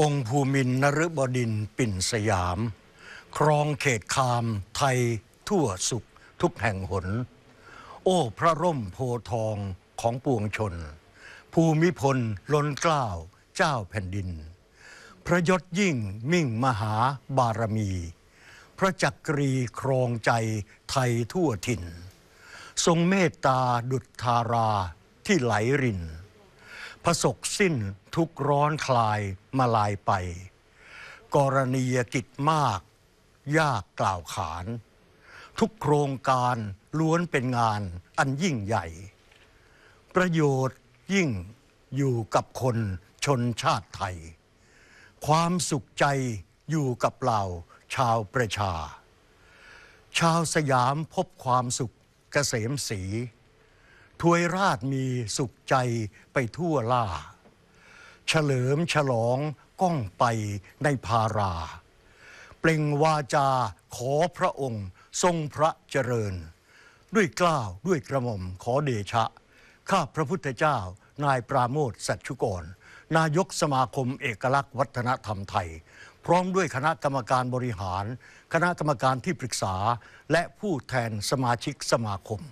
องค์ภูมินนฤบดินปิ่นสยาม ครองเขตคามไทยทั่วสุขทุกแห่งหน โอ้พระร่มโพทองของปวงชน ภูมิพลล้นกล้าวเจ้าแผ่นดิน พระยศยิ่งมิ่งมหาบารมี พระจักรีครองใจไทยทั่วถิ่น ทรงเมตตาดุจธาราที่ไหลรินพระศกสิ้นทุกร้อนคลายมาลายไป กรณียกิจมาก ยากกล่าวขาน ทุกโครงการล้วนเป็นงานอันยิ่งใหญ่ ประโยชน์ยิ่งอยู่กับคนชนชาติไทย ความสุขใจอยู่กับเราชาวประชา ชาวสยามพบความสุขเกษมสีถวยราชมีสุขใจไปทั่วล่า เฉลิมฉลองก้องไปในพารา เปล่งวาจาขอพระองค์ ทรงพระเจริญ ด้วยกล้าวด้วยกระหม่อมขอเดชะ ข้าพระพุทธเจ้านายปราโมทสัจชุกรนายกสมาคมเอกลักษณ์วัฒนธรรมไทย พร้อมด้วยคณะกรรมการบริหาร คณะกรรมการที่ปรึกษาและผู้แทนสมาชิกสมาคม